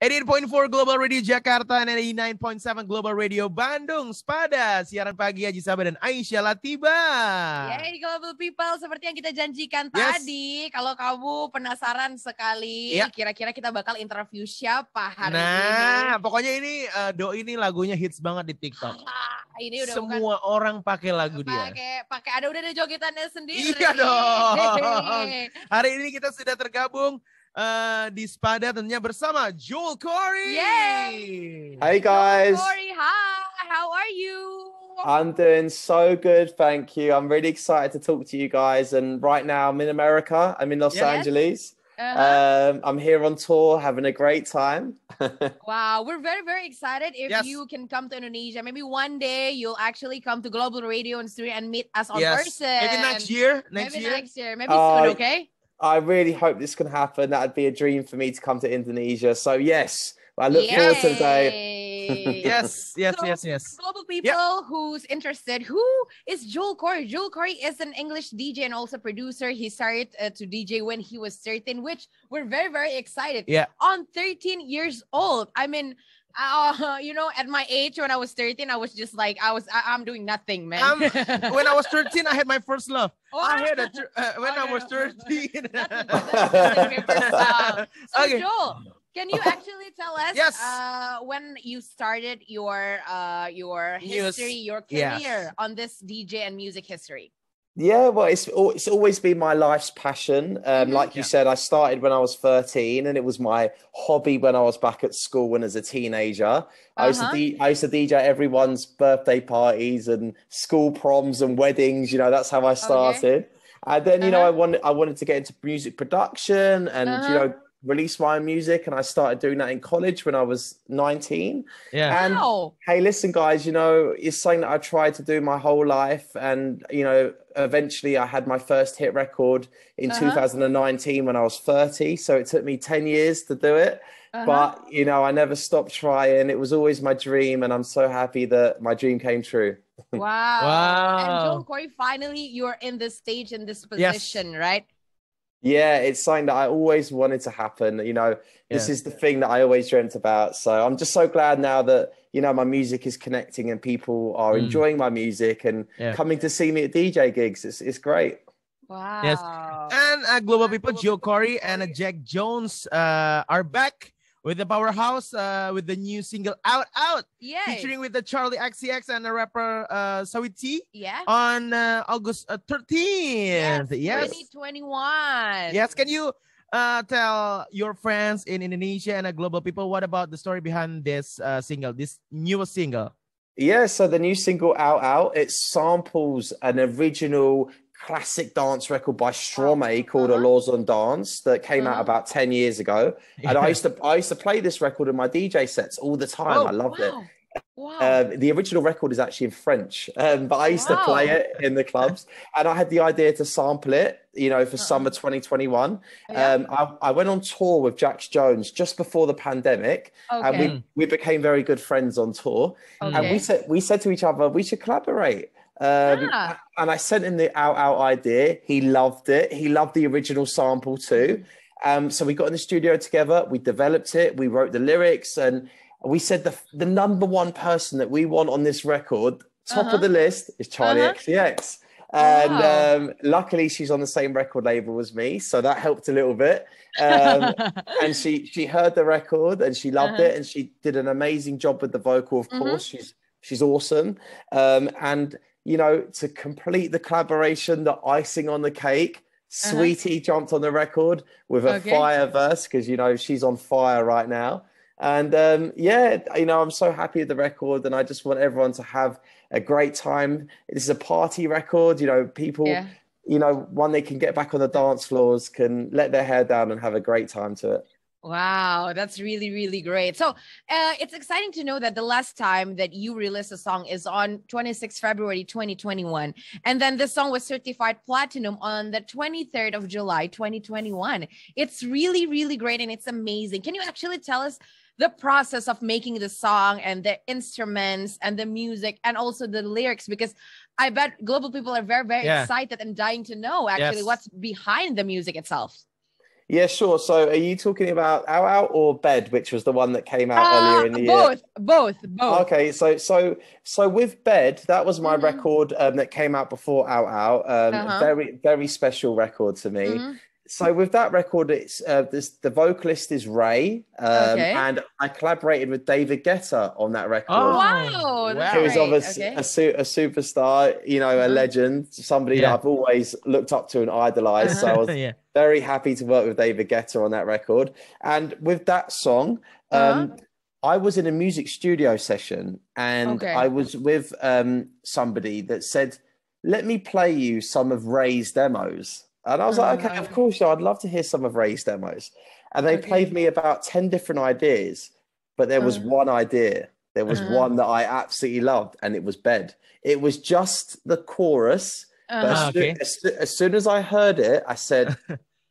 88.4 Global Radio Jakarta dan 89.7 Global Radio Bandung. Spada siaran pagi Haji Sabah dan Aisyah Latiba. Yay Global People, seperti yang kita janjikan yes. tadi. Kalau kamu penasaran sekali, iya. kira-kira yeah. kita bakal interview siapa hari nah, ini. Nah, pokoknya ini uh, eh, Do ini lagunya hits banget di TikTok. Ah, ini udah Semua bukan, orang pakai lagu pake, dia. Pakai, pakai ada udah ada jogetannya sendiri. Iya dong. hari ini kita sudah tergabung uh, di Spada tentunya bersama Joel Corey. Yay! Hey guys. Joel Corey, hi. How are you? I'm doing so good, thank you. I'm really excited to talk to you guys. And right now, I'm in America. I'm in Los yes. Angeles. Uh-huh. Um, I'm here on tour, having a great time. wow, we're very, very excited. If yes. you can come to Indonesia, maybe one day you'll actually come to Global Radio and and meet us on yes. person. Maybe next year. Next maybe year. next year. Maybe uh, soon. Okay. I really hope this can happen. That'd be a dream for me to come to Indonesia. So yes, I look Yay. forward to the day. yes, yes, so, yes, yes. Global people yep. who's interested, who is Joel Corey? Joel Corey is an English DJ and also producer. He started uh, to DJ when he was 13, which we're very, very excited. Yeah. On 13 years old. I mean, uh, you know, at my age when I was 13, I was just like, I was, I, am doing nothing, man. Um, when I was 13, I had my first love. Oh, I had a, uh, when oh, I was 13. so okay. Joel, can you actually tell us yes. uh, when you started your uh, your history, your career yes. on this DJ and music history? Yeah, well, it's it's always been my life's passion. Um, mm-hmm. like you yeah. said, I started when I was thirteen, and it was my hobby when I was back at school and as a teenager. Uh-huh. I used to uh-huh. de- I used to DJ everyone's birthday parties and school proms and weddings. You know, that's how I started. Okay. And then you uh-huh. know, I wanted I wanted to get into music production and uh-huh. you know release my own music and I started doing that in college when I was 19. Yeah. And wow. hey, listen guys, you know, it's something that I tried to do my whole life and you know, eventually I had my first hit record in uh-huh. 2019 when I was 30. So it took me 10 years to do it. Uh-huh. But, you know, I never stopped trying. It was always my dream. And I'm so happy that my dream came true. Wow. wow. And Joel Corey, finally, you're in this stage, in this position, yes. right? Yeah, it's something that I always wanted to happen. You know, this is the thing that I always dreamt about. So I'm just so glad now that, you know, my music is connecting and people are mm. enjoying my music and yeah. coming to see me at DJ gigs. It's, it's great. Wow. Yes. And uh, Global People, Joe Corey and uh, Jack Jones uh, are back with the powerhouse uh, with the new single Out Out. Yeah. Featuring with the Charlie XCX and the rapper uh, Sawiti. Yeah. On uh, August 13th. Uh, yes. yes. 2021. Yes. Can you uh, tell your friends in Indonesia and global people what about the story behind this uh, single, this newest single? Yeah, so the new single Out Out, it samples an original classic dance record by Stromae called uh-huh. A Laws on Dance that came uh-huh. out about 10 years ago. And I used to I used to play this record in my DJ sets all the time. Oh, I loved wow. it. Wow. Uh, the original record is actually in French, um, but I used wow. to play it in the clubs, and I had the idea to sample it, you know, for uh-huh. summer 2021. Yeah. Um, I, I, went on tour with Jax Jones just before the pandemic, okay. and we, we became very good friends on tour. Okay. And we said we said to each other, we should collaborate. Um, yeah. And I sent him the out out idea. He loved it. He loved the original sample too. Mm-hmm. Um, so we got in the studio together. We developed it. We wrote the lyrics, and we said the the number one person that we want on this record, top uh-huh. of the list, is Charlie uh-huh. XCX. And wow. um, luckily, she's on the same record label as me, so that helped a little bit. Um, and she she heard the record and she loved uh-huh. it, and she did an amazing job with the vocal. Of mm-hmm. course, she's she's awesome. Um, and you know, to complete the collaboration, the icing on the cake, uh-huh. Sweetie uh-huh. jumped on the record with a okay. Oh, fire verse because you know she's on fire right now. And um, yeah, you know, I'm so happy with the record, and I just want everyone to have a great time. This is a party record, you know, people. Yeah. You know, one they can get back on the dance floors, can let their hair down, and have a great time to it. Wow, that's really, really great. So uh, it's exciting to know that the last time that you released a song is on 26 February 2021. And then the song was certified platinum on the 23rd of July 2021. It's really, really great and it's amazing. Can you actually tell us the process of making the song and the instruments and the music and also the lyrics? Because I bet global people are very, very yeah. excited and dying to know actually yes. what's behind the music itself. Yeah, sure. So, are you talking about Out Out or Bed, which was the one that came out uh, earlier in the both, year? Both, both, both. Okay, so so so with Bed, that was my mm-hmm. record um, that came out before Out Out. Um, uh-huh. Very very special record to me. Mm-hmm so with that record, it's uh, this, the vocalist is Ray, um, okay. and I collaborated with David Guetta on that record. Oh, wow, who's obviously okay. a, a, superstar, you know, a uh-huh. legend, somebody yeah. that I've always looked up to and idolized. So I uh-huh. was yeah. very happy to work with David Guetta on that record, and with that song. Uh-huh. Um, uh-huh. I was in a music studio session and okay. I was with um, somebody that said, Let me play you some of Ray's demos. And I was like, okay, of uh-huh. course, I'd love to hear some of Ray's demos. And they okay. played me about 10 different ideas, but there was uh, one idea. There was uh, one that I absolutely loved, and it was bed. It was just the chorus. Uh, as, okay. soon, as, as, soon as I heard it, I said,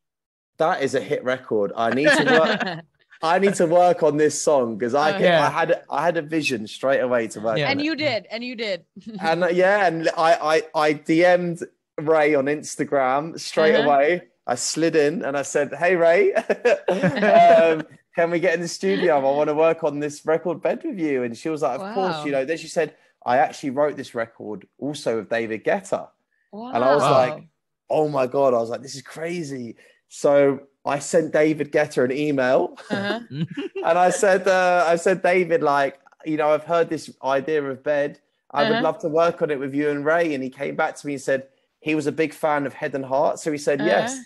that is a hit record. I need to work. I need to work on this song because I, yeah. I had I had a vision straight away to work. Yeah. and it. you did, and you did. and uh, yeah, and I I I DM'd Ray on Instagram straight uh-huh. away. I slid in and I said, "Hey Ray, um, can we get in the studio? I want to work on this record bed with you." And she was like, "Of wow. course, you know." Then she said, "I actually wrote this record also with David Guetta," wow. and I was like, "Oh my god!" I was like, "This is crazy." So I sent David Getter an email, uh-huh. and I said, uh, "I said, David, like, you know, I've heard this idea of bed. I uh-huh. would love to work on it with you and Ray." And he came back to me and said, he was a big fan of Head and Heart, so he said uh, yes.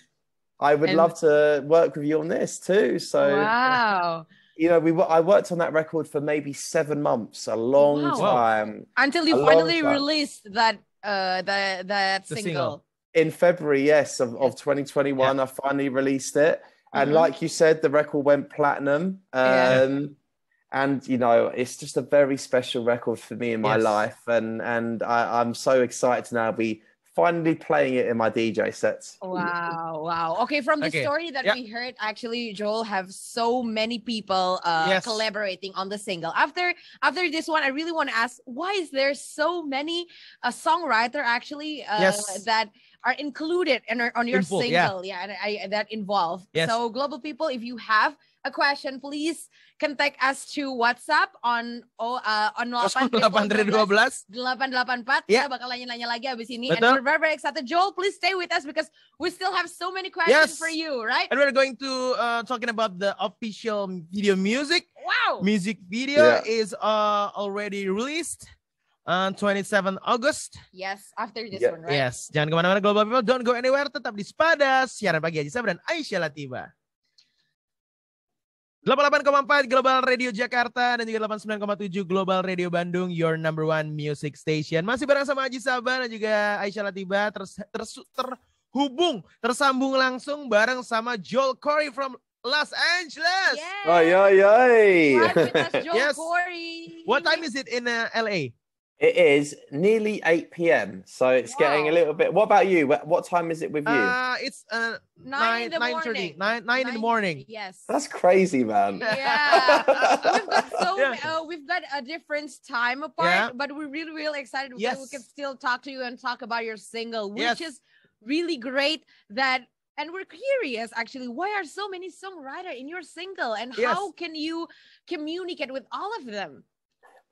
I would and- love to work with you on this too. So wow. You know, we I worked on that record for maybe seven months, a long wow. time. Until you finally time. released that uh that single. single. In February, yes, of, of 2021, yeah. I finally released it. And mm-hmm. like you said, the record went platinum. Um yeah. And you know, it's just a very special record for me in my yes. life, and and I, I'm so excited to now be finally playing it in my DJ sets. Wow, wow. Okay, from the okay. story that we heard, actually, Joel have so many people uh, yes. collaborating on the single. After after this one, I really want to ask, why is there so many a uh, songwriter actually uh, yes. that are included and on your single. Yeah, yeah I, that involve. Yes. So global people, if you have a question, please contact us to WhatsApp on oh, uh, on 0812 884. Yeah. And we're very excited. Joel, please stay with us because we still have so many questions yes. for you, right? And we're going to uh, talking about the official video music. Wow. Music video yeah. is uh, already released. on 27 August. Yes, after this yeah. one, right? Yes, jangan kemana-mana Global People. Don't go anywhere, tetap di Spada. Siaran pagi Haji Sabran. dan Aisyah Latiba. 88,4 Global Radio Jakarta dan juga 89,7 Global Radio Bandung, your number one music station. Masih bareng sama Haji Sabah dan juga Aisyah Latiba terhubung, ter, ter, ter, tersambung langsung bareng sama Joel Corey from Los Angeles. Yes. Oh, yo, yo. Yes. Corey. What time is it in uh, LA? It is nearly 8 p.m. So it's wow. getting a little bit. What about you? What time is it with you? Uh, it's uh, 9, 9, in 9, 30, 9, in the morning. Yes. That's crazy, man. Yeah. we've got so yeah. Uh, we've got a different time apart, yeah. but we're really, really excited. Yes. We can still talk to you and talk about your single, which yes. is really great that and we're curious actually why are so many songwriters in your single and yes. how can you communicate with all of them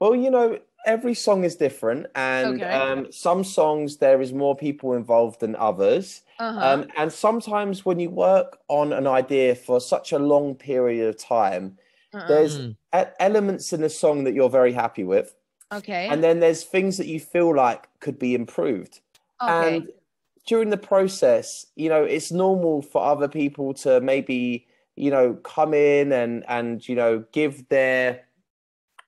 well, you know, every song is different, and okay. um, some songs there is more people involved than others. Uh-huh. Um, and sometimes when you work on an idea for such a long period of time, uh-uh. there's hmm. elements in a song that you're very happy with. Okay. And then there's things that you feel like could be improved. Okay. And during the process, you know, it's normal for other people to maybe, you know, come in and and you know, give their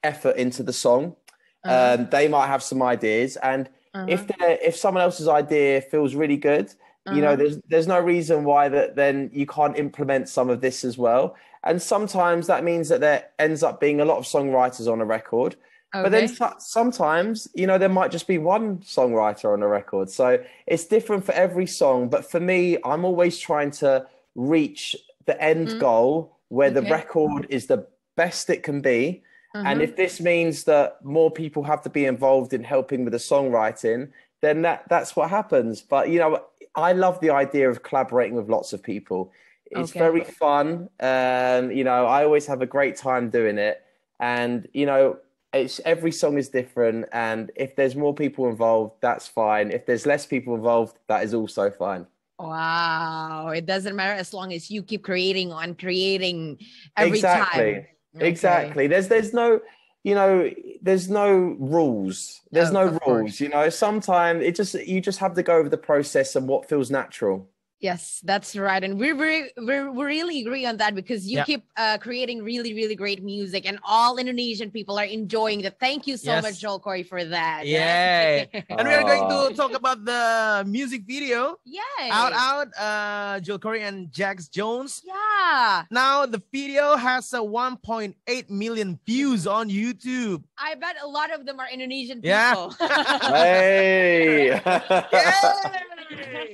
effort into the song. Uh-huh. Um, they might have some ideas, and uh-huh. if if someone else's idea feels really good, uh-huh. you know, uh-huh. there's there's no reason why that then you can't implement some of this as well. And sometimes that means that there ends up being a lot of songwriters on a record. Okay. But then sometimes, you know, there might just be one songwriter on a record. So it's different for every song. But for me, I'm always trying to reach the end mm-hmm. goal where okay. the record is the best it can be Mm-hmm. And if this means that more people have to be involved in helping with the songwriting, then that that's what happens. But you know, I love the idea of collaborating with lots of people. It's okay. very fun. Um, you know, I always have a great time doing it. And you know, it's every song is different. And if there's more people involved, that's fine. If there's less people involved, that is also fine. Wow! It doesn't matter as long as you keep creating on creating every exactly. time Okay. Exactly. There's there's no you know there's no rules. There's no, no rules. Course. You know sometimes it just you just have to go over the process and what feels natural. Yes, that's right, and we we we really agree on that because you yeah. keep uh, creating really really great music, and all Indonesian people are enjoying that. Thank you so yes. much, Joel Corey, for that. Yeah, and we are going to talk about the music video. Yeah, out out, uh, Joel Corey and Jax Jones. Yeah. Now the video has a uh, 1.8 million views on YouTube. I bet a lot of them are Indonesian people. Yeah. hey.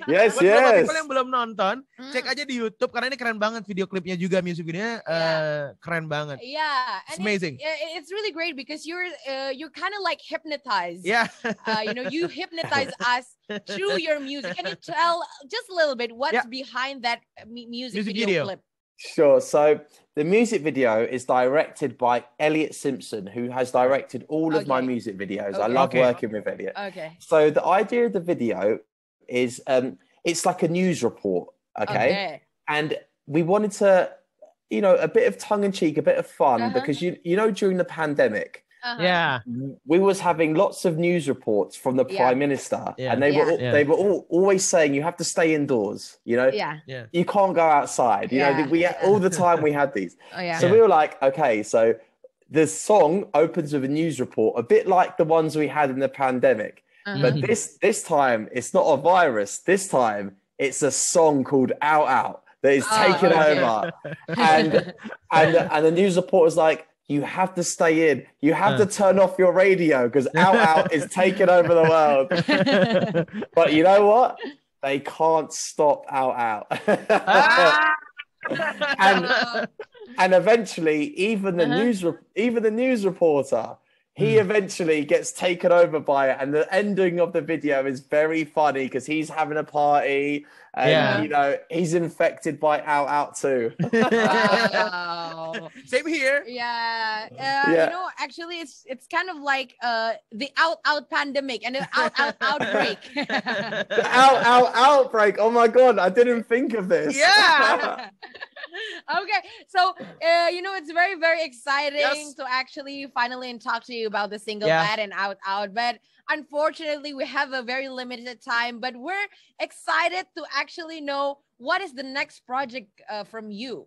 yes, Buat yes. People yang belum nonton, hmm. cek aja di YouTube karena ini keren banget video klipnya juga music videonya uh, eh, yeah. keren banget. Yeah, and it's amazing. It, it's really great because you're uh, you kind of like hypnotized. Yeah. uh, you know, you hypnotize us through your music. Can you tell just a little bit what's yeah. behind that uh, music, music video, video clip? Sure. So the music video is directed by Elliot Simpson, who has directed all of okay. my music videos. Okay. I love okay. working with Elliot. Okay. So the idea of the video is um, it's like a news report, okay? okay? And we wanted to, you know, a bit of tongue in cheek, a bit of fun, uh-huh. because you you know during the pandemic, uh-huh. yeah, we was having lots of news reports from the yeah. prime minister, yeah. and they yeah. were all, they were all, always saying you have to stay indoors, you know, yeah, yeah. you can't go outside, you know. We all the time we had these, oh, yeah. so we were like, okay, so the song opens with a news report, a bit like the ones we had in the pandemic. Mm-hmm. But this this time it's not a virus. This time it's a song called Out Out that is oh, taken oh, over. Yeah. and and and the news reporter's like, you have to stay in. You have to turn off your radio because Out Out is taking over the world. but you know what? They can't stop Out Out. Ah! and and eventually, even the uh-huh. news re- even the news reporter he hmm. eventually gets taken over by it and the ending of the video is very funny because he's having a party and yeah. you know he's infected by out out too wow. same here yeah. Uh, yeah. you know actually it's it's kind of like uh the out out pandemic and the out out outbreak the out out outbreak oh my god i didn't think of this yeah okay, so uh, you know it's very very exciting yes. to actually finally talk to you about the single yeah. bed and out out but Unfortunately, we have a very limited time, but we're excited to actually know what is the next project uh, from you.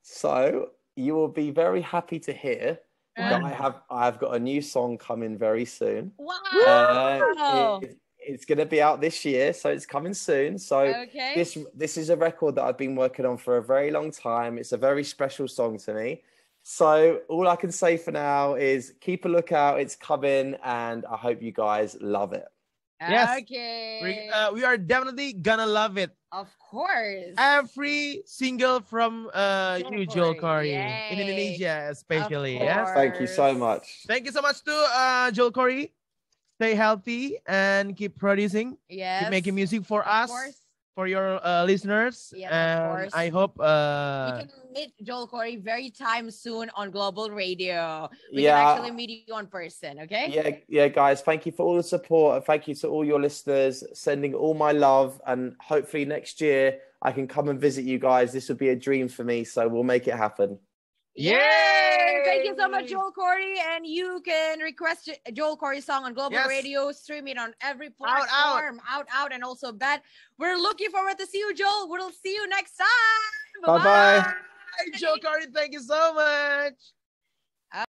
So you will be very happy to hear that uh-huh. I have I've got a new song coming very soon. Wow! Uh, it, it's going to be out this year, so it's coming soon. So okay. this this is a record that I've been working on for a very long time. It's a very special song to me. So all I can say for now is keep a lookout. It's coming, and I hope you guys love it. Yes. Okay. We, uh, we are definitely gonna love it. Of course. Every single from uh, you, Joel Corey, in Indonesia, especially. Yes. Thank you so much. Thank you so much to uh, Joel Corey stay healthy and keep producing. Yeah. Keep making music for of us. Course. For your uh, listeners, yes, and I hope uh, we can meet Joel Corey very time soon on Global Radio. We yeah. can actually meet you on person, okay? Yeah, yeah, guys. Thank you for all the support, thank you to all your listeners. Sending all my love, and hopefully next year I can come and visit you guys. This would be a dream for me, so we'll make it happen. Yay! Thank you so much, Joel Corey. And you can request Joel Corey song on Global yes. Radio, stream it on every platform, out out. out, out, and also bet. We're looking forward to see you, Joel. We'll see you next time. Bye-bye. Bye-bye. Joel Corey, thank you so much.